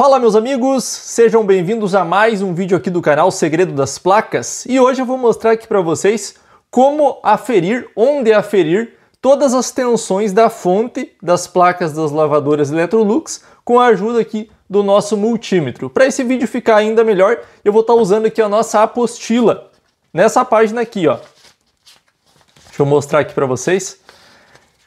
Fala meus amigos, sejam bem-vindos a mais um vídeo aqui do canal Segredo das Placas e hoje eu vou mostrar aqui para vocês como aferir, onde aferir todas as tensões da fonte das placas das lavadoras Electrolux com a ajuda aqui do nosso multímetro. Para esse vídeo ficar ainda melhor, eu vou estar tá usando aqui a nossa apostila nessa página aqui, ó. Deixa eu mostrar aqui para vocês.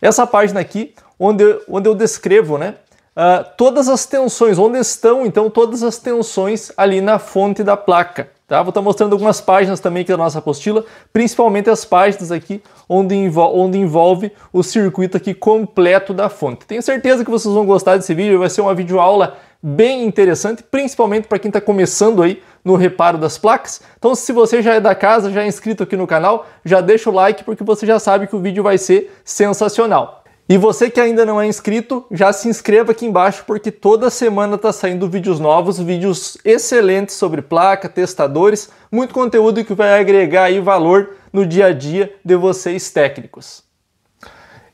Essa página aqui, onde eu, onde eu descrevo, né, uh, todas as tensões, onde estão então todas as tensões ali na fonte da placa. Tá? Vou estar tá mostrando algumas páginas também aqui da nossa apostila, principalmente as páginas aqui onde, onde envolve o circuito aqui completo da fonte. Tenho certeza que vocês vão gostar desse vídeo, vai ser uma videoaula bem interessante, principalmente para quem está começando aí no reparo das placas. Então, se você já é da casa, já é inscrito aqui no canal, já deixa o like porque você já sabe que o vídeo vai ser sensacional. E você que ainda não é inscrito, já se inscreva aqui embaixo porque toda semana está saindo vídeos novos, vídeos excelentes sobre placa, testadores, muito conteúdo que vai agregar aí valor no dia a dia de vocês técnicos.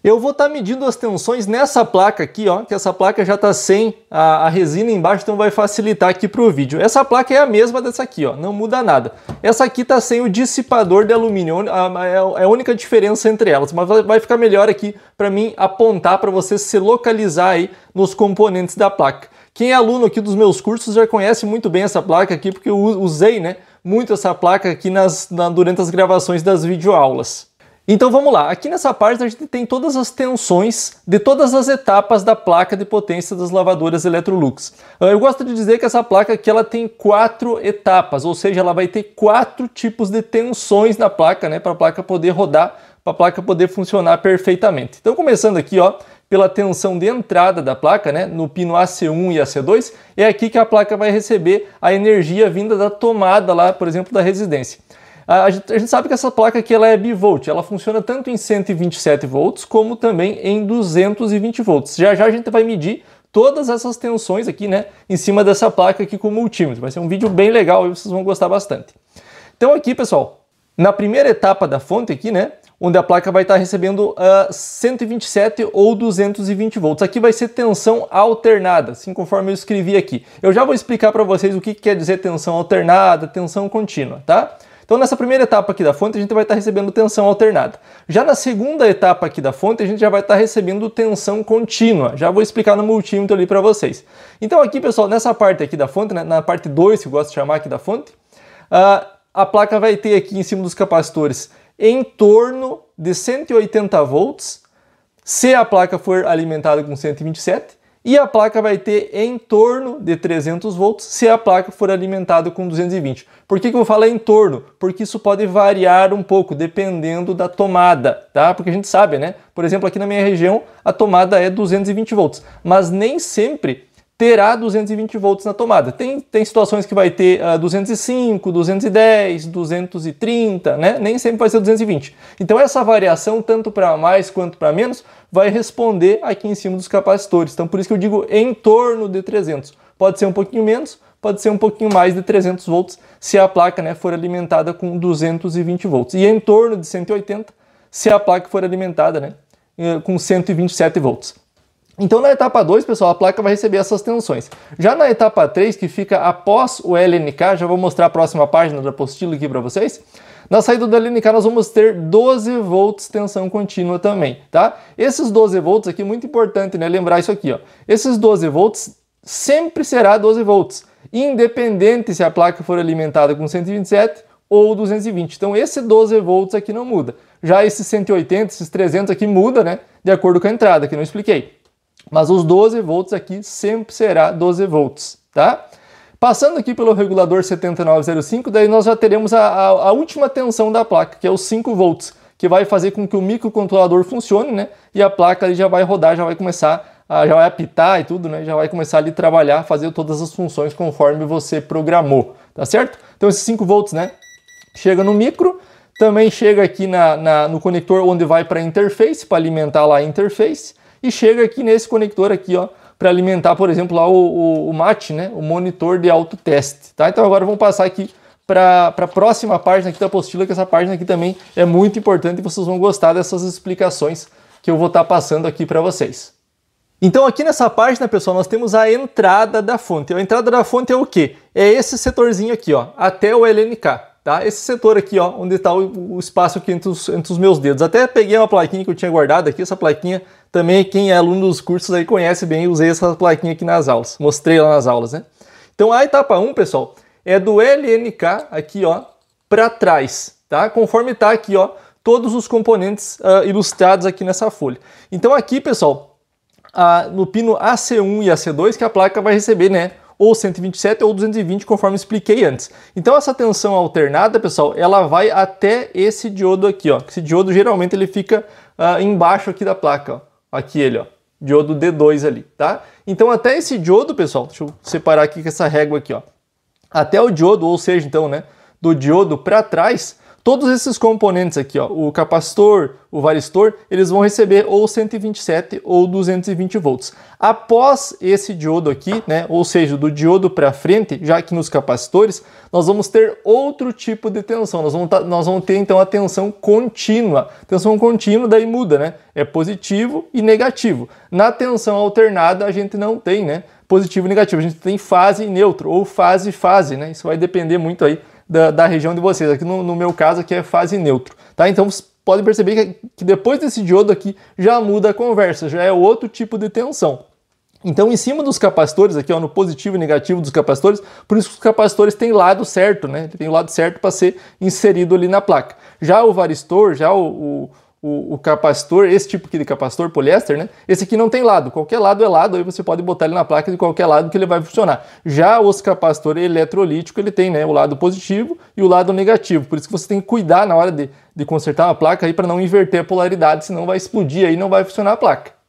Eu vou estar tá medindo as tensões nessa placa aqui, ó, que essa placa já está sem a, a, resina embaixo, então vai facilitar aqui para o vídeo. Essa placa é a mesma dessa aqui, ó, não muda nada. Essa aqui está sem o dissipador de alumínio, a, é, é a única diferença entre elas, mas vai ficar melhor aqui para mim apontar para você se localizar aí nos componentes da placa. Quem é aluno aqui dos meus cursos já conhece muito bem essa placa aqui, porque eu usei né, muito essa placa aqui nas, na, durante as gravações das videoaulas. Então vamos lá, aqui nessa parte a gente tem todas as tensões de todas as etapas da placa de potência das lavadoras Electrolux. Ah, eu gosto de dizer que essa placa aqui ela tem quatro etapas, ou seja, ela vai ter quatro tipos de tensões na placa, né, para a placa poder rodar, para a placa poder funcionar perfeitamente. Então começando aqui, ó, pela tensão de entrada da placa, né, no pino AC1 e AC2, é aqui que a placa vai receber a energia vinda da tomada lá, por exemplo, da residência. A gente, a gente sabe que essa placa aqui ela é bivolt, ela funciona tanto em 127 volts como também em 220 volts. Já já a gente vai medir todas essas tensões aqui, né, em cima dessa placa aqui com multímetro. Vai ser um vídeo bem legal e vocês vão gostar bastante. Então aqui, pessoal, na primeira etapa da fonte aqui, né, onde a placa vai estar recebendo uh, ah, 127 ou 220 volts. Aqui vai ser tensão alternada, assim conforme eu escrevi aqui. Eu já vou explicar para vocês o que, que quer dizer tensão alternada, tensão contínua, tá? Então nessa primeira etapa aqui da fonte a gente vai estar recebendo tensão alternada. Já na segunda etapa aqui da fonte a gente já vai estar recebendo tensão contínua. Já vou explicar no multímetro ali para vocês. Então aqui pessoal, nessa parte aqui da fonte, né, na parte 2 que eu gosto de chamar aqui da fonte, uh, a placa vai ter aqui em cima dos capacitores em torno de 180 volts, se a placa for alimentada com 127 e a placa vai ter em torno de 300 volts se a placa for alimentada com 220. Por que, que eu falo em torno? Porque isso pode variar um pouco dependendo da tomada, tá? Porque a gente sabe, né? Por exemplo, aqui na minha região a tomada é 220 volts, mas nem sempre terá 220 volts na tomada. Tem, tem situações que vai ter uh, 205, 210, 230, né? Nem sempre vai ser 220. Então essa variação, tanto para mais quanto para menos, vai responder aqui em cima dos capacitores. Então por isso que eu digo em torno de 300. Pode ser um pouquinho menos, pode ser um pouquinho mais de 300 volts se a placa né, for alimentada com 220 volts. E em torno de 180 se a placa for alimentada né, eh, com 127 volts. Então, na etapa 2, pessoal, a placa vai receber essas tensões. Já na etapa 3, que fica após o LNK, já vou mostrar a próxima página da apostila aqui para vocês. Na saída do LNK nós vamos ter 12 volts tensão contínua também, tá? Esses 12 volts aqui, muito importante, né? Lembrar isso aqui, ó. Esses 12 volts sempre será 12 volts, independente se a placa for alimentada com 127 ou 220. Então esse 12 volts aqui não muda. Já esses 180, esses 300 aqui muda, né? De acordo com a entrada, que não expliquei. Mas os 12 volts aqui sempre será 12 volts, tá? Passando aqui pelo regulador 7905, daí nós já teremos a, a, a última tensão da placa, que é os 5 volts, que vai fazer com que o microcontrolador funcione, né? E a placa ali já vai rodar, já vai começar, a, já vai apitar e tudo, né? Já vai começar ali trabalhar, fazer todas as funções conforme você programou, tá certo? Então esses 5 volts, né? Chega no micro, também chega aqui na, na, no conector onde vai para a interface, para alimentar lá a interface e chega aqui nesse conector aqui, ó, para alimentar, por exemplo, lá o, o, o, mate, né, o monitor de autoteste, tá? Então agora vamos passar aqui para a próxima página aqui da apostila, que essa página aqui também é muito importante e vocês vão gostar dessas explicações que eu vou estar tá passando aqui para vocês. Então aqui nessa página, pessoal, nós temos a entrada da fonte. A entrada da fonte é o quê? É esse setorzinho aqui, ó, até o LNK tá? Esse setor aqui, ó, onde está o, o, espaço aqui entre os, entre os, meus dedos. Até peguei uma plaquinha que eu tinha guardado aqui, essa plaquinha também, quem é aluno dos cursos aí conhece bem, usei essa plaquinha aqui nas aulas, mostrei lá nas aulas, né? Então a etapa 1, pessoal, é do LNK aqui, ó, para trás, tá? Conforme tá aqui, ó, todos os componentes uh, ilustrados aqui nessa folha. Então aqui, pessoal, a, no pino AC1 e AC2 que a placa vai receber, né, ou 127 ou 220, conforme expliquei antes. Então essa tensão alternada, pessoal, ela vai até esse diodo aqui, ó. Esse diodo geralmente ele fica uh, embaixo aqui da placa, ó. Aqui ele, ó. Diodo D2 ali, tá? Então até esse diodo, pessoal, deixa eu separar aqui com essa régua aqui, ó. Até o diodo, ou seja, então, né, do diodo para trás, Todos esses componentes aqui, ó, o capacitor, o varistor, eles vão receber ou 127 ou 220 volts. Após esse diodo aqui, né, ou seja, do diodo para frente, já que nos capacitores, nós vamos ter outro tipo de tensão. Nós vamos, tá, nós vamos ter então a tensão contínua. Tensão contínua daí muda, né? É positivo e negativo. Na tensão alternada a gente não tem, né? Positivo e negativo. A gente tem fase e neutro ou fase e fase, né? Isso vai depender muito aí da, da região de vocês. Aqui no, no, meu caso aqui é fase neutro, tá? Então vocês podem perceber que, que depois desse diodo aqui já muda a conversa, já é outro tipo de tensão. Então, em cima dos capacitores, aqui ó, no positivo e negativo dos capacitores, por isso que os capacitores têm lado certo, né? tem o lado certo para ser inserido ali na placa. Já o varistor, já o, o o, o, capacitor, esse tipo aqui de capacitor poliéster, né? Esse aqui não tem lado, qualquer lado é lado, aí você pode botar ele na placa de qualquer lado que ele vai funcionar. Já os capacitor eletrolítico, ele tem né, o lado positivo e o lado negativo, por isso que você tem que cuidar na hora de, de consertar uma placa aí para não inverter a polaridade, senão vai explodir aí e não vai funcionar a placa.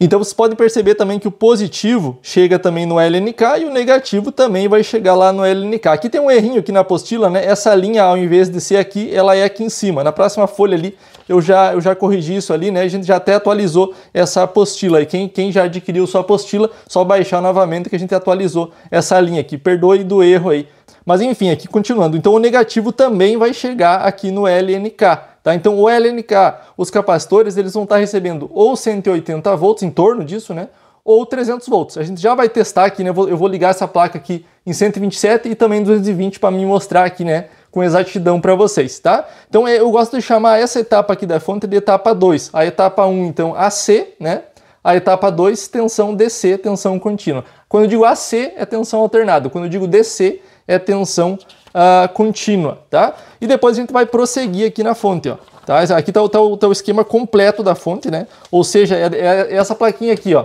Então você pode perceber também que o positivo chega também no LNK e o negativo também vai chegar lá no LNK. Aqui tem um errinho aqui na apostila, né? Essa linha, ao invés de ser aqui, ela é aqui em cima. Na próxima folha ali, eu já, eu já corrigi isso ali, né? A gente já até atualizou essa apostila. E quem, quem já adquiriu sua apostila, só baixar novamente que a gente atualizou essa linha aqui. Perdoe do erro aí. Mas enfim, aqui continuando. Então o negativo também vai chegar aqui no LNK. Tá? Então o LNK, os capacitores, eles vão estar recebendo ou 180 volts, em torno disso, né? Ou 300 volts. A gente já vai testar aqui, né? Eu vou ligar essa placa aqui em 127 e também 220 para me mostrar aqui, né? com exatidão para vocês, tá? Então é, eu gosto de chamar essa etapa aqui da fonte de etapa 2. A etapa 1, um, então, AC, né? A etapa 2, tensão DC, tensão contínua. Quando eu digo AC, é tensão alternada. Quando eu digo DC, é tensão uh, contínua, tá? E depois a gente vai prosseguir aqui na fonte, ó. Tá? Aqui está tá, tá, tá o esquema completo da fonte, né? Ou seja, é, é essa plaquinha aqui, ó.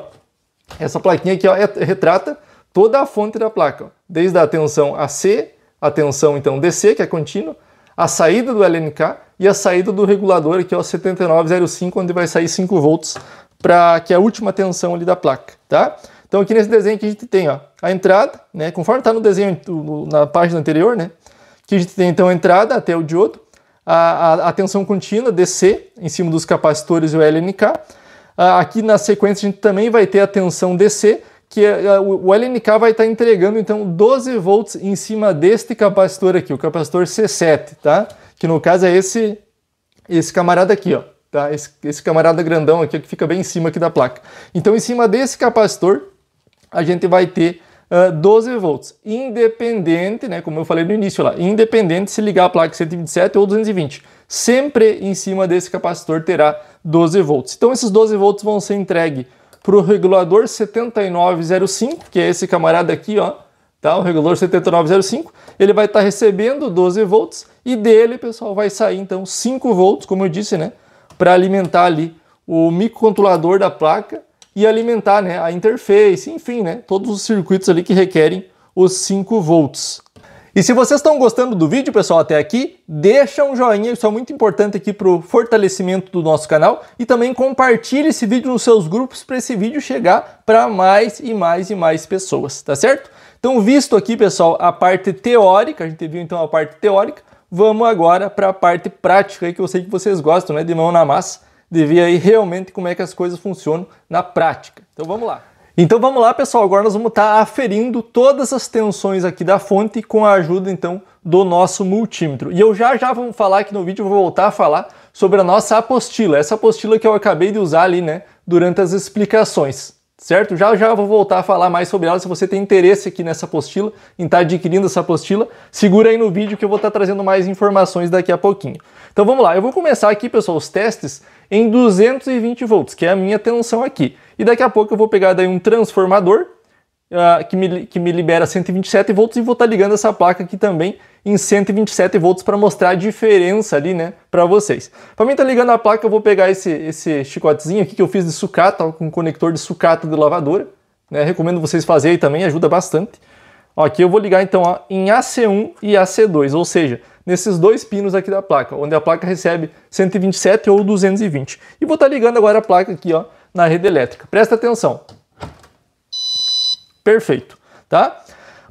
Essa plaquinha aqui ó, é, retrata toda a fonte da placa, ó. desde a tensão AC, a tensão então DC, que é contínua, a saída do LNK e a saída do regulador, que é o 7905, onde vai sair 5 volts, pra, que é a última tensão ali da placa, tá? Então aqui nesse desenho que a gente tem ó, a entrada, né, conforme está no desenho na página anterior, né, que a gente tem então a entrada até o diodo, a, a, a tensão contínua DC em cima dos capacitores e o LNK. aqui na sequência a gente também vai ter a tensão DC que é, o LNK vai estar tá entregando então 12 volts em cima deste capacitor aqui, o capacitor C7, tá? Que no caso é esse esse camarada aqui, ó, tá? Esse, esse camarada grandão aqui que fica bem em cima aqui da placa. Então em cima desse capacitor a gente vai ter uh, ah, 12 volts, independente, né, como eu falei no início lá, independente se ligar a placa 127 ou 220, sempre em cima desse capacitor terá 12 volts. Então esses 12 volts vão ser entregues para o regulador 7905, que é esse camarada aqui, ó, tá? o regulador 7905, ele vai estar tá recebendo 12 volts e dele, pessoal, vai sair então 5 volts, como eu disse, né? para alimentar ali o microcontrolador da placa e alimentar né, a interface, enfim, né, todos os circuitos ali que requerem os 5 volts. E se vocês estão gostando do vídeo, pessoal, até aqui, deixa um joinha, isso é muito importante aqui para o fortalecimento do nosso canal e também compartilhe esse vídeo nos seus grupos para esse vídeo chegar para mais e mais e mais pessoas, tá certo? Então, visto aqui, pessoal, a parte teórica, a gente viu então a parte teórica, vamos agora para a parte prática que eu sei que vocês gostam, né, de mão na massa, de ver aí realmente como é que as coisas funcionam na prática. Então, vamos lá. Então vamos lá, pessoal. Agora nós vamos estar tá aferindo todas as tensões aqui da fonte com a ajuda, então, do nosso multímetro. E eu já já vamos falar aqui no vídeo, vou voltar a falar sobre a nossa apostila. Essa apostila que eu acabei de usar ali, né, durante as explicações certo? Já já vou voltar a falar mais sobre ela. Se você tem interesse aqui nessa apostila, em estar tá adquirindo essa apostila, segura aí no vídeo que eu vou estar tá trazendo mais informações daqui a pouquinho. Então vamos lá, eu vou começar aqui, pessoal, os testes em 220 volts, que é a minha tensão aqui. E daqui a pouco eu vou pegar daí um transformador uh, que, me, que me libera 127 volts e vou estar tá ligando essa placa aqui também em 127 volts para mostrar a diferença ali, né, para vocês. Para mim tá ligando a placa, eu vou pegar esse, esse chicotezinho aqui que eu fiz de sucata, com um conector de sucata de lavadora, né, recomendo vocês fazerem também, ajuda bastante. Ó, aqui eu vou ligar então ó, em AC1 e AC2, ou seja, nesses dois pinos aqui da placa, onde a placa recebe 127 ou 220. E vou estar tá ligando agora a placa aqui, ó, na rede elétrica. Presta atenção. Perfeito, tá?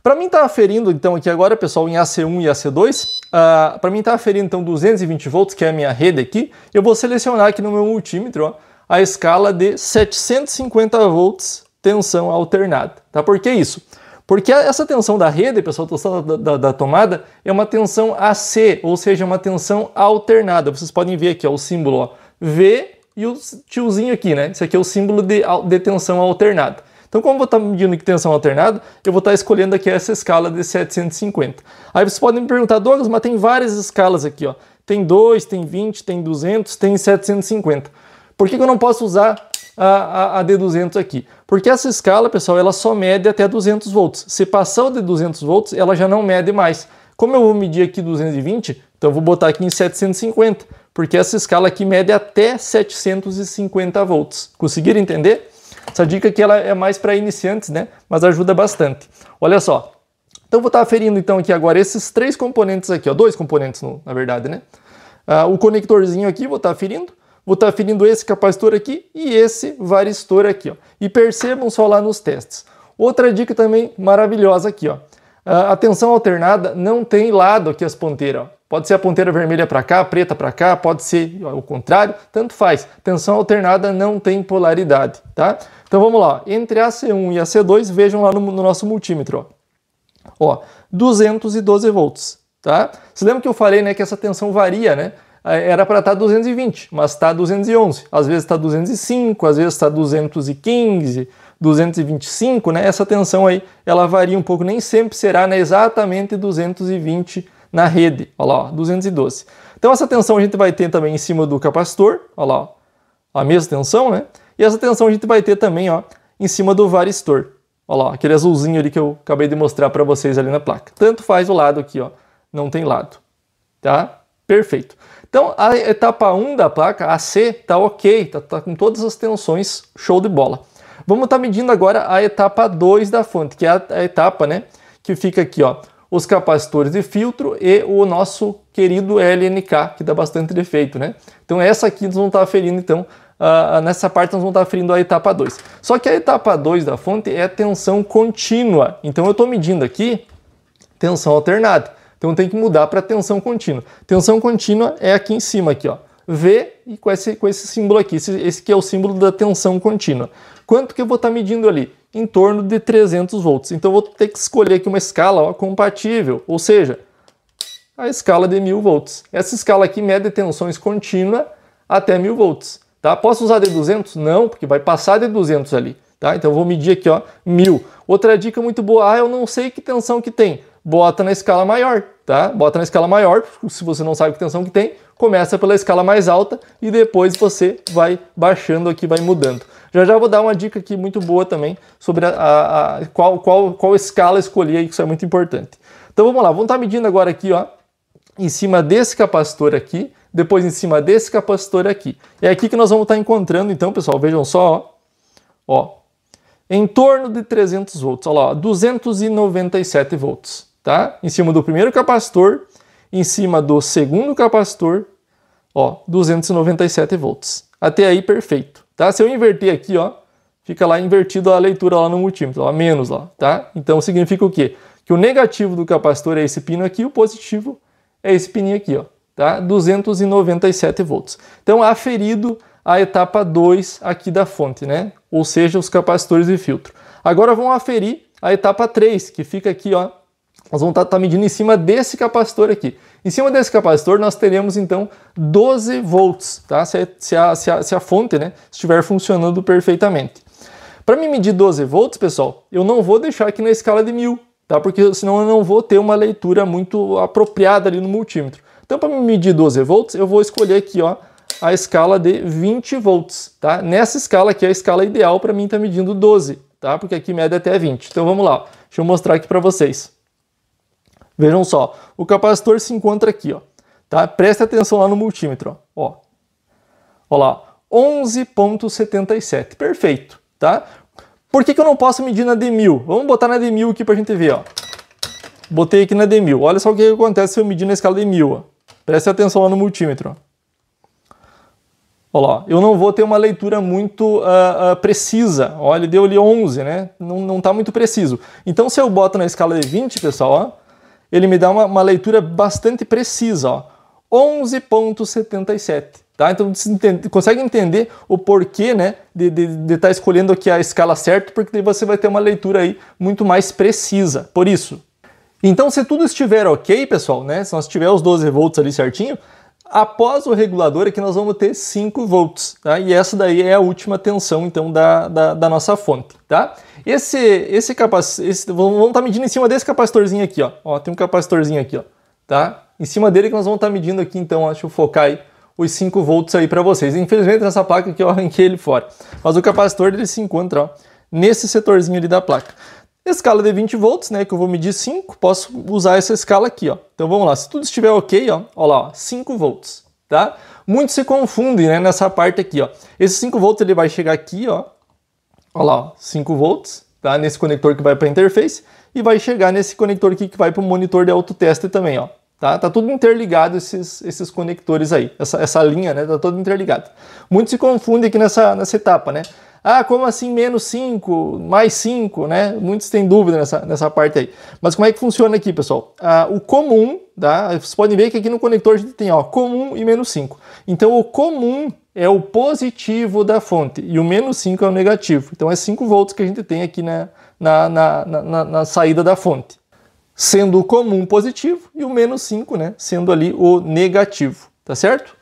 Para mim está aferindo então aqui agora, pessoal, em AC1 e AC2, uh, ah, para mim está aferindo então 220 volts, que é a minha rede aqui, eu vou selecionar aqui no meu multímetro ó, a escala de 750 volts tensão alternada, tá? Por que isso? Porque essa tensão da rede, pessoal, da, da, da, tomada, é uma tensão AC, ou seja, uma tensão alternada. Vocês podem ver aqui ó, o símbolo ó, V e o tiozinho aqui, né? Isso aqui é o símbolo de, de tensão alternada. Então, como eu vou tá estar medindo que tensão alternada, eu vou estar tá escolhendo aqui essa escala de 750. Aí vocês podem me perguntar, Douglas, mas tem várias escalas aqui, ó. Tem 2, tem 20, tem 200, tem 750. Por que, que eu não posso usar a, a, a, D200 aqui? Porque essa escala, pessoal, ela só mede até 200 volts. Se passar o de 200 volts, ela já não mede mais. Como eu vou medir aqui 220, então eu vou botar aqui em 750, porque essa escala aqui mede até 750 volts. Conseguiram entender? Essa dica aqui ela é mais para iniciantes, né? Mas ajuda bastante. Olha só. Então vou estar tá aferindo então aqui agora esses três componentes aqui, ó, dois componentes no, na verdade, né? Ah, o conectorzinho aqui vou estar tá aferindo, vou estar tá aferindo esse capacitor aqui e esse varistor aqui, ó. E percebam só lá nos testes. Outra dica também maravilhosa aqui, ó. Ah, a tensão alternada não tem lado aqui as ponteiras. Ó. Pode ser a ponteira vermelha para cá, preta para cá, pode ser o contrário, tanto faz. Tensão alternada não tem polaridade, tá? Então vamos lá, entre a C1 e a C2, vejam lá no, no nosso multímetro, ó. ó, 212 volts, tá? Você lembra que eu falei, né, que essa tensão varia, né? Ah, era para estar 220, mas está 211. Às vezes está 205, às vezes está 215, 225, né? Essa tensão aí, ela varia um pouco, nem sempre será né, exatamente 220 na rede. Olha lá, ó, 212. Então essa tensão a gente vai ter também em cima do capacitor, olha lá, ó, a mesma tensão, né? E essa tensão a gente vai ter também ó, em cima do varistor. Olha lá, aquele azulzinho ali que eu acabei de mostrar para vocês ali na placa. Tanto faz o lado aqui, ó, não tem lado. Tá? Perfeito. Então, a etapa 1 da placa, a C, tá ok, tá, tá com todas as tensões, show de bola. Vamos estar tá medindo agora a etapa 2 da fonte, que é a, a etapa, né, que fica aqui, ó, os capacitores de filtro e o nosso querido LNK, que dá bastante defeito, né? Então essa aqui nós vamos estar tá aferindo, então, uh, nessa parte nós vamos estar aferindo a etapa 2. Só que a etapa 2 da fonte é tensão contínua. Então eu estou medindo aqui tensão alternada. Então tem que mudar para tensão contínua. Tensão contínua é aqui em cima aqui, ó. V e com esse, com esse símbolo aqui. Esse, esse que é o símbolo da tensão contínua. Quanto que eu vou estar tá medindo ali? Em torno de 300 volts. Então eu vou ter que escolher aqui uma escala ó, compatível, ou seja, a escala de 1000 volts. Essa escala aqui mede tensões contínua até 1000 volts. Tá? Posso usar de 200? Não, porque vai passar de 200 ali. Tá? Então eu vou medir aqui, ó, 1000. Outra dica muito boa, ah, eu não sei que tensão que tem. Bota na escala maior, tá? Bota na escala maior, se você não sabe que tensão que tem, começa pela escala mais alta e depois você vai baixando aqui, vai mudando. Já já vou dar uma dica aqui muito boa também sobre a, a, a qual, qual, qual escala escolher, aí, que isso é muito importante. Então vamos lá, vamos estar tá medindo agora aqui, ó, em cima desse capacitor aqui, depois em cima desse capacitor aqui. É aqui que nós vamos estar encontrando, então, pessoal, vejam só, ó, ó em torno de 300 volts, olha lá, 297 volts, tá? Em cima do primeiro capacitor, em cima do segundo capacitor, ó, 297 volts. Até aí perfeito, tá? Se eu inverter aqui, ó, fica lá invertido a leitura lá no multímetro, ó, menos lá, tá? Então significa o quê? Que o negativo do capacitor é esse pino aqui, o positivo é esse pininho aqui, ó tá? 297 volts. Então, aferido a etapa 2 aqui da fonte, né? Ou seja, os capacitores de filtro. Agora vamos aferir a etapa 3, que fica aqui, ó. Nós vamos estar tá, tá medindo em cima desse capacitor aqui. Em cima desse capacitor, nós teremos, então, 12 volts, tá? Se, a, se, a, se, a, se a fonte, né, estiver funcionando perfeitamente. Para me medir 12 volts, pessoal, eu não vou deixar aqui na escala de 1000, tá? Porque senão eu não vou ter uma leitura muito apropriada ali no multímetro. Então, para medir 12 volts, eu vou escolher aqui ó, a escala de 20 volts. Tá? Nessa escala aqui é a escala ideal para mim estar tá medindo 12, tá? porque aqui mede até 20. Então vamos lá, deixa eu mostrar aqui para vocês. Vejam só, o capacitor se encontra aqui. Ó, tá? Presta atenção lá no multímetro. Ó. Olha lá, 11.77, perfeito. Tá? Por que, que, eu não posso medir na D1000? Vamos botar na D1000 aqui para a gente ver. Ó. Botei aqui na D1000, olha só o que acontece se eu medir na escala D1000. Ó. Preste atenção lá no multímetro. Olha lá, eu não vou ter uma leitura muito uh, uh, precisa. Olha, ele deu ali 11, né? Não, não tá muito preciso. Então, se eu boto na escala de 20, pessoal, ó, ele me dá uma, uma leitura bastante precisa, ó. 11.77, tá? Então, você entende, consegue entender o porquê, né, de estar de, de tá escolhendo aqui a escala certa, porque você vai ter uma leitura aí muito mais precisa. Por isso, então, se tudo estiver ok, pessoal, né? Se nós tiver os 12 volts ali certinho, após o regulador aqui é nós vamos ter 5 volts, tá? E essa daí é a última tensão, então, da, da, da nossa fonte, tá? Esse, esse capacitor, vamos estar tá medindo em cima desse capacitorzinho aqui, ó. ó. Tem um capacitorzinho aqui, ó, tá? Em cima dele que nós vamos estar tá medindo aqui, então, ó, deixa eu focar aí os 5 volts aí para vocês. Infelizmente, nessa placa aqui eu arranquei ele fora. Mas o capacitor, ele se encontra, ó, nesse setorzinho ali da placa. Escala de 20 volts, né, que eu vou medir 5, posso usar essa escala aqui, ó. Então vamos lá, se tudo estiver ok, ó, ó lá, ó, 5 volts, tá? Muitos se confundem, né, nessa parte aqui, ó. Esse 5 volts ele vai chegar aqui, ó, ó lá, ó, 5 volts, tá? Nesse conector que vai para a interface e vai chegar nesse conector aqui que vai para o monitor de autoteste também, ó. Tá? tá tudo interligado esses, esses conectores aí, essa, essa linha, né? Tá tudo interligado. Muitos se confundem aqui nessa, nessa etapa, né? Ah, como assim menos 5, mais 5, né? Muitos têm dúvida nessa, nessa parte aí. Mas como é que funciona aqui, pessoal? Ah, o comum, tá? Vocês podem ver que aqui no conector a gente tem, ó, comum e menos 5. Então, o comum é o positivo da fonte e o menos 5 é o negativo. Então, é 5 volts que a gente tem aqui na, na, na, na, na saída da fonte. Sendo o comum positivo e o menos 5, né? Sendo ali o negativo, tá certo?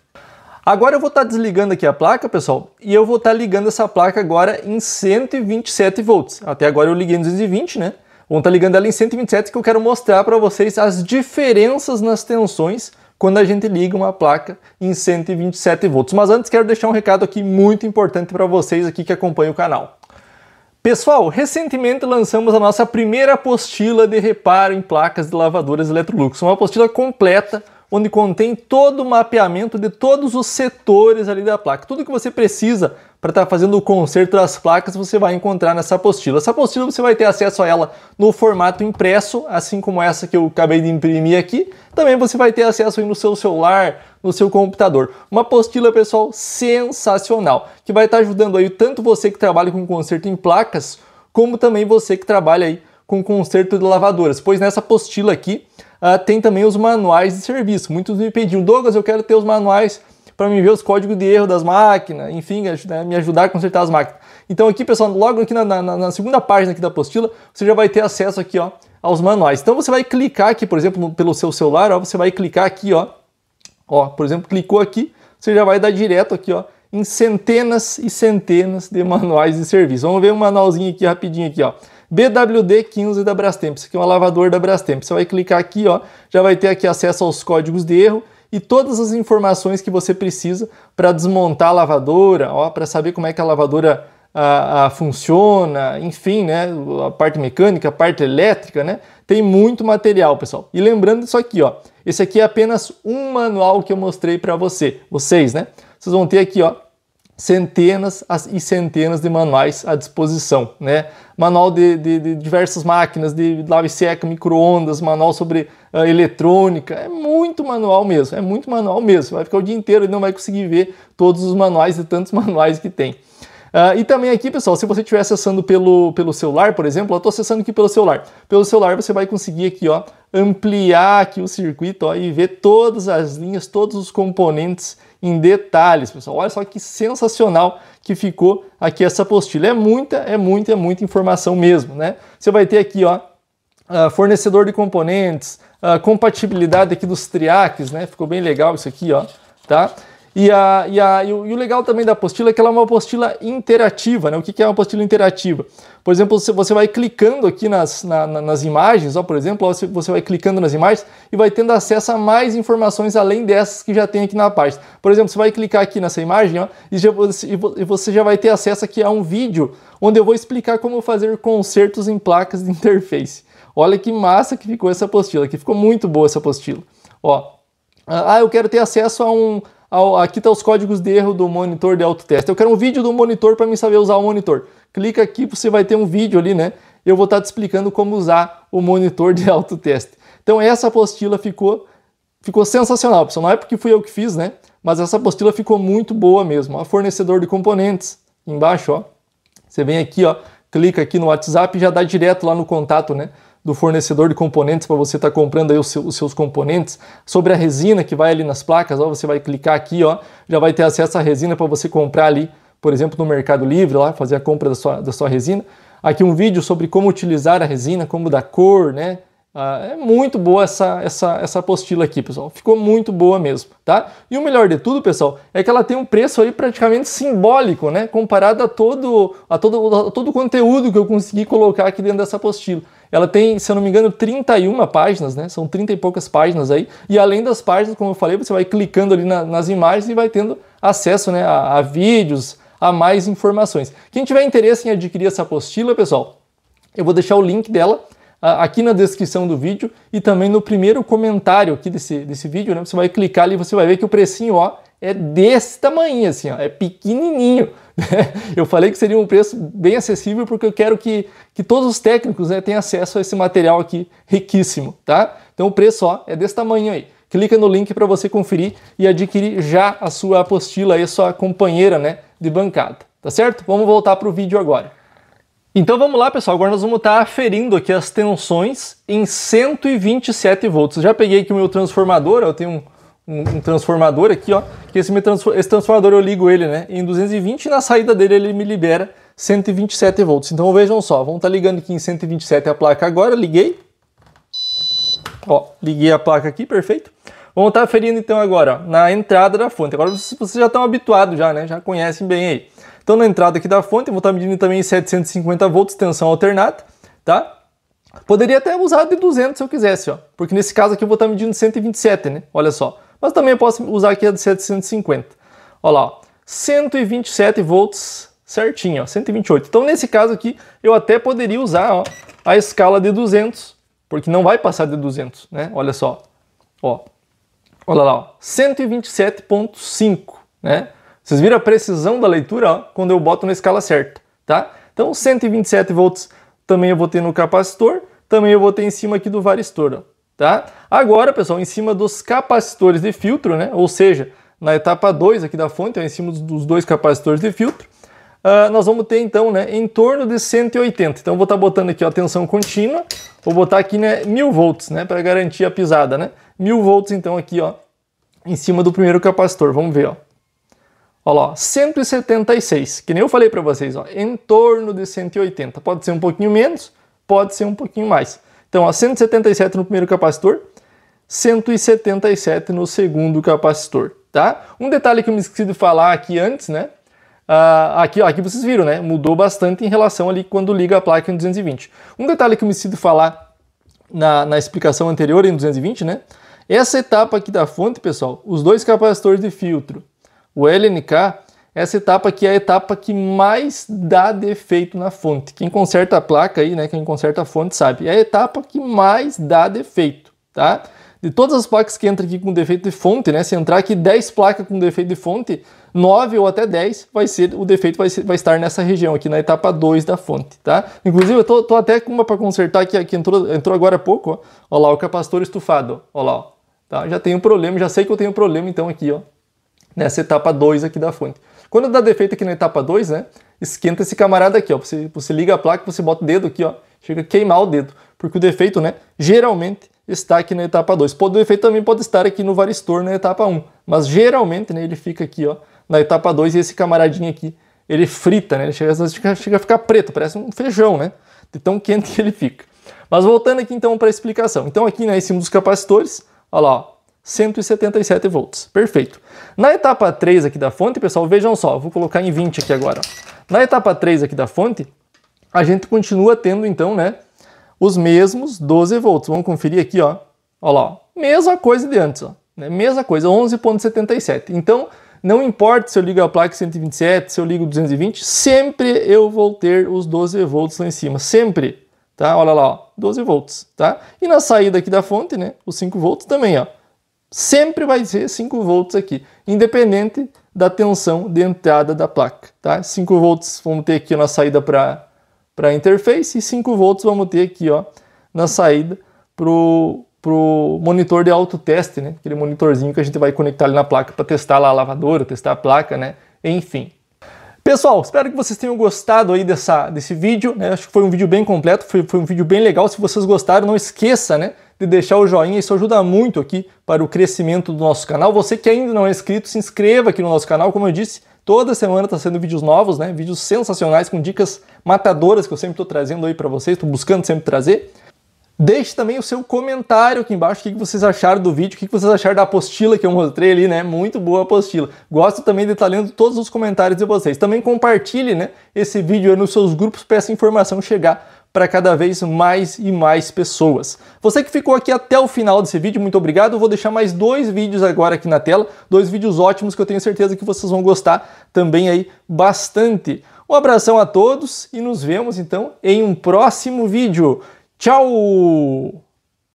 Agora eu vou estar tá desligando aqui a placa, pessoal, e eu vou estar tá ligando essa placa agora em 127 volts. Até agora eu liguei em 220, né? Vou estar tá ligando ela em 127 que eu quero mostrar para vocês as diferenças nas tensões quando a gente liga uma placa em 127 volts. Mas antes quero deixar um recado aqui muito importante para vocês aqui que acompanham o canal. Pessoal, recentemente lançamos a nossa primeira apostila de reparo em placas de lavadoras Electrolux, uma apostila completa onde contém todo o mapeamento de todos os setores ali da placa. Tudo que você precisa para estar tá fazendo o conserto das placas, você vai encontrar nessa apostila. Essa apostila você vai ter acesso a ela no formato impresso, assim como essa que eu acabei de imprimir aqui. Também você vai ter acesso aí no seu celular, no seu computador. Uma apostila, pessoal, sensacional, que vai estar tá ajudando aí tanto você que trabalha com conserto em placas, como também você que trabalha aí com conserto de lavadoras, pois nessa apostila aqui uh, tem também os manuais de serviço. Muitos me pediam, Douglas, eu quero ter os manuais para me ver os códigos de erro das máquinas, enfim, me ajudar a consertar as máquinas. Então aqui, pessoal, logo aqui na, na, na segunda página aqui da apostila, você já vai ter acesso aqui, ó, aos manuais. Então você vai clicar aqui, por exemplo, pelo seu celular, ó, você vai clicar aqui, ó, ó, por exemplo, clicou aqui, você já vai dar direto aqui, ó, em centenas e centenas de manuais de serviço. Vamos ver um manualzinho aqui rapidinho aqui, ó. BWD15 da Brastemp. Isso aqui é um lavador da Brastemp. Você vai clicar aqui, ó, já vai ter aqui acesso aos códigos de erro e todas as informações que você precisa para desmontar a lavadora, ó, para saber como é que a lavadora a, a, funciona, enfim, né, a parte mecânica, a parte elétrica, né? Tem muito material, pessoal. E lembrando isso aqui, ó. Esse aqui é apenas um manual que eu mostrei para você, vocês, né? Vocês vão ter aqui, ó, centenas e centenas de manuais à disposição, né? Manual de, de, de diversas máquinas, de lave seca, microondas, manual sobre uh, eletrônica, é muito manual mesmo, é muito manual mesmo. Vai ficar o dia inteiro e não vai conseguir ver todos os manuais e tantos manuais que tem. Uh, e também aqui, pessoal, se você estiver acessando pelo, pelo celular, por exemplo, eu estou acessando aqui pelo celular. Pelo celular você vai conseguir aqui, ó, ampliar aqui o circuito ó, e ver todas as linhas, todos os componentes em detalhes, pessoal. Olha só que sensacional que ficou aqui essa apostila. É muita, é muita, é muita informação mesmo, né? Você vai ter aqui, ó, ah, fornecedor de componentes, ah, compatibilidade aqui dos triacs né? Ficou bem legal isso aqui, ó, tá? E, a, e, a, e, o, e, o, legal também da apostila é que ela é uma apostila interativa. Né? O que, que é uma apostila interativa? Por exemplo, você, você vai clicando aqui nas, na, na, nas imagens, ó, por exemplo, ó, você vai clicando nas imagens e vai tendo acesso a mais informações além dessas que já tem aqui na página. Por exemplo, você vai clicar aqui nessa imagem ó, e, já, e você já vai ter acesso aqui a um vídeo onde eu vou explicar como fazer consertos em placas de interface. Olha que massa que ficou essa apostila, que ficou muito boa essa apostila. Ó, ah, eu quero ter acesso a um, aqui estão tá os códigos de erro do monitor de autoteste. Eu quero um vídeo do monitor para mim saber usar o monitor. Clica aqui, você vai ter um vídeo ali, né? Eu vou estar tá te explicando como usar o monitor de autoteste. Então essa apostila ficou, ficou sensacional, pessoal. Não é porque fui eu que fiz, né? Mas essa apostila ficou muito boa mesmo. A fornecedor de componentes, embaixo, ó. Você vem aqui, ó, clica aqui no WhatsApp e já dá direto lá no contato, né? do fornecedor de componentes para você estar tá comprando aí os, os, seus componentes, sobre a resina que vai ali nas placas, ó, você vai clicar aqui, ó, já vai ter acesso à resina para você comprar ali, por exemplo, no Mercado Livre, lá, fazer a compra da sua, da sua resina. Aqui um vídeo sobre como utilizar a resina, como dar cor, né? Ah, é muito boa essa, essa, essa apostila aqui, pessoal. Ficou muito boa mesmo, tá? E o melhor de tudo, pessoal, é que ela tem um preço aí praticamente simbólico, né? Comparado a todo, a todo, a todo o conteúdo que eu consegui colocar aqui dentro dessa apostila. Ela tem, se eu não me engano, 31 páginas, né? São 30 e poucas páginas aí. E além das páginas, como eu falei, você vai clicando ali na, nas imagens e vai tendo acesso né, a, a vídeos, a mais informações. Quem tiver interesse em adquirir essa apostila, pessoal, eu vou deixar o link dela aqui na descrição do vídeo e também no primeiro comentário aqui desse, desse vídeo, né? Você vai clicar ali e você vai ver que o precinho, ó, é desse tamanho, assim, ó, é pequenininho. Né? Eu falei que seria um preço bem acessível porque eu quero que, que todos os técnicos né, tenham acesso a esse material aqui riquíssimo, tá? Então o preço, ó, é desse tamanho aí. Clica no link para você conferir e adquirir já a sua apostila aí, sua companheira, né, de bancada. Tá certo? Vamos voltar para o vídeo agora. Então vamos lá, pessoal. Agora nós vamos estar aferindo aqui as tensões em 127 volts. Já peguei aqui o meu transformador, eu tenho um, um, um transformador aqui, ó. Que esse, transfor esse, transformador eu ligo ele, né, em 220 e na saída dele ele me libera 127 volts. Então vejam só, vamos estar ligando aqui em 127 a placa agora, liguei. Ó, liguei a placa aqui, perfeito. Vamos estar aferindo então agora ó, na entrada da fonte. Agora vocês, vocês já estão habituados já, né, já conhecem bem aí. Então na entrada aqui da fonte eu vou estar medindo também 750 volts, tensão alternada, tá? Poderia até usar de 200 se eu quisesse, ó, porque nesse caso aqui eu vou estar medindo 127, né? Olha só. Mas também eu posso usar aqui a de 750. Olha lá, ó, 127 volts certinho, ó, 128. Então nesse caso aqui eu até poderia usar ó, a escala de 200, porque não vai passar de 200, né? Olha só, ó, olha lá, 127.5, né? Vocês viram a precisão da leitura ó, quando eu boto na escala certa, tá? Então 127 volts também eu vou ter no capacitor, também eu vou ter em cima aqui do varistor, ó, tá? Agora, pessoal, em cima dos capacitores de filtro, né? Ou seja, na etapa 2 aqui da fonte, ó, em cima dos dois capacitores de filtro, Uh, nós vamos ter então né, em torno de 180. Então vou estar tá botando aqui ó, tensão contínua, vou botar aqui né, 1000 volts né, para garantir a pisada. Né? 1000 volts então aqui ó, em cima do primeiro capacitor, vamos ver. Ó. Olha lá, 176, que nem eu falei para vocês, ó, em torno de 180. Pode ser um pouquinho menos, pode ser um pouquinho mais. Então, ó, 177 no primeiro capacitor, 177 no segundo capacitor, tá? Um detalhe que eu me esqueci de falar aqui antes, né? Uh, aqui, ó, aqui vocês viram, né? Mudou bastante em relação ali quando liga a placa em 220. Um detalhe que eu me esqueci de falar na, na explicação anterior em 220, né? Essa etapa aqui da fonte, pessoal, os dois capacitores de filtro o LNK, essa etapa aqui é a etapa que mais dá defeito na fonte. Quem conserta a placa aí, né, quem conserta a fonte sabe, é a etapa que mais dá defeito, tá? De todas as placas que entram aqui com defeito de fonte, né, se entrar aqui 10 placas com defeito de fonte, 9 ou até 10 vai ser, o defeito vai, ser, vai estar nessa região aqui, na etapa 2 da fonte, tá? Inclusive eu tô, tô até com uma para consertar aqui, que entrou, entrou agora há pouco, ó. Olha lá, o capacitor estufado, ó, ó lá, ó. Tá? Já tenho um problema, já sei que eu tenho um problema então aqui, ó nessa etapa 2 aqui da fonte. Quando dá defeito aqui na etapa 2, né, esquenta esse camarada aqui, ó. Você, você liga a placa, você bota o dedo aqui, ó, chega a queimar o dedo, porque o defeito, né, geralmente está aqui na etapa 2. O defeito também pode estar aqui no varistor na etapa 1, um, mas geralmente, né, ele fica aqui, ó, na etapa 2 e esse camaradinho aqui, ele frita, né, ele chega, chega, chega a ficar preto, parece um feijão, né, de tão quente que ele fica. Mas voltando aqui então para a explicação. Então aqui, né, em cima dos capacitores, olha lá, ó, 177 volts. Perfeito. Na etapa 3 aqui da fonte, pessoal, vejam só, vou colocar em 20 aqui agora. Na etapa 3 aqui da fonte, a gente continua tendo então, né, os mesmos 12 volts. Vamos conferir aqui, ó. Olha lá, ó. mesma coisa de antes, ó. Né? Mesma coisa, 11.77. Então, não importa se eu ligo a placa 127, se eu ligo 220, sempre eu vou ter os 12 volts lá em cima, sempre, tá? Olha lá, ó, 12 volts, tá? E na saída aqui da fonte, né, os 5 volts também, ó sempre vai ser 5 volts aqui, independente da tensão de entrada da placa, tá? 5 volts vamos ter aqui na saída para para a interface e 5 volts vamos ter aqui, ó, na saída pro pro monitor de autoteste, né? Aquele monitorzinho que a gente vai conectar ali na placa para testar lá a lavadora, testar a placa, né? Enfim. Pessoal, espero que vocês tenham gostado aí dessa, desse vídeo, né? Acho que foi um vídeo bem completo, foi, foi um vídeo bem legal. Se vocês gostaram, não esqueça, né? de deixar o joinha, isso ajuda muito aqui para o crescimento do nosso canal. Você que ainda não é inscrito, se inscreva aqui no nosso canal, como eu disse, toda semana está sendo vídeos novos, né? Vídeos sensacionais com dicas matadoras que eu sempre estou trazendo aí para vocês, estou buscando sempre trazer. Deixe também o seu comentário aqui embaixo, o que vocês acharam do vídeo, o que vocês acharam da apostila que eu mostrei ali, né? Muito boa apostila. Gosto também de estar tá lendo todos os comentários de vocês. Também compartilhe né, esse vídeo nos seus grupos para essa informação chegar para cada vez mais e mais pessoas. Você que ficou aqui até o final desse vídeo, muito obrigado. Eu vou deixar mais dois vídeos agora aqui na tela, dois vídeos ótimos que eu tenho certeza que vocês vão gostar também aí bastante. Um abração a todos e nos vemos então em um próximo vídeo. Tchau!